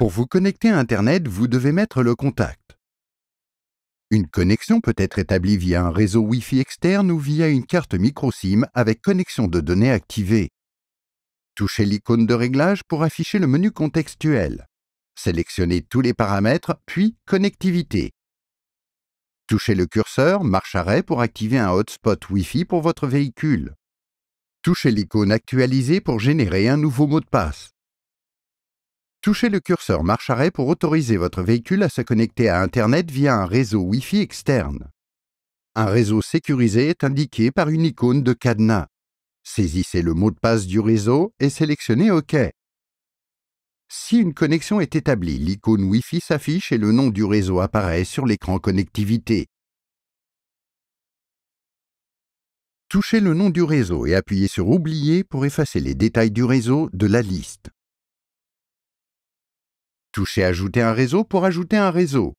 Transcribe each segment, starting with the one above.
Pour vous connecter à Internet, vous devez mettre le contact. Une connexion peut être établie via un réseau Wi-Fi externe ou via une carte microSIM avec connexion de données activée. Touchez l'icône de réglage pour afficher le menu contextuel. Sélectionnez tous les paramètres, puis Connectivité. Touchez le curseur Marche-arrêt pour activer un hotspot Wi-Fi pour votre véhicule. Touchez l'icône Actualiser pour générer un nouveau mot de passe. Touchez le curseur marche arrêt pour autoriser votre véhicule à se connecter à Internet via un réseau Wi-Fi externe. Un réseau sécurisé est indiqué par une icône de cadenas. Saisissez le mot de passe du réseau et sélectionnez OK. Si une connexion est établie, l'icône Wi-Fi s'affiche et le nom du réseau apparaît sur l'écran connectivité. Touchez le nom du réseau et appuyez sur Oublier pour effacer les détails du réseau de la liste. Touchez Ajouter un réseau pour ajouter un réseau.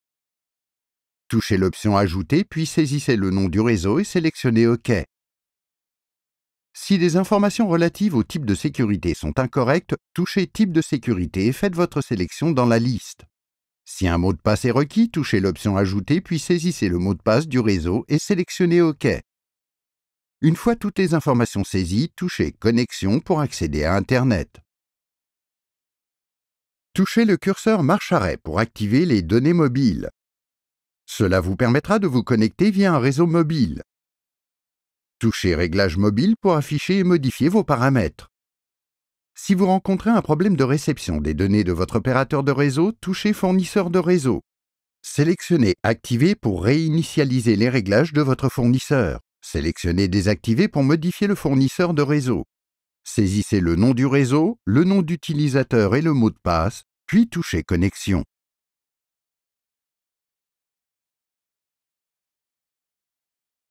Touchez l'option Ajouter puis saisissez le nom du réseau et sélectionnez OK. Si des informations relatives au type de sécurité sont incorrectes, touchez Type de sécurité et faites votre sélection dans la liste. Si un mot de passe est requis, touchez l'option Ajouter puis saisissez le mot de passe du réseau et sélectionnez OK. Une fois toutes les informations saisies, touchez Connexion pour accéder à Internet touchez le curseur marche arrêt pour activer les données mobiles. Cela vous permettra de vous connecter via un réseau mobile. Touchez Réglages mobiles pour afficher et modifier vos paramètres. Si vous rencontrez un problème de réception des données de votre opérateur de réseau, touchez Fournisseur de réseau. Sélectionnez Activer pour réinitialiser les réglages de votre fournisseur. Sélectionnez Désactiver pour modifier le fournisseur de réseau. Saisissez le nom du réseau, le nom d'utilisateur et le mot de passe, puis touchez Connexion.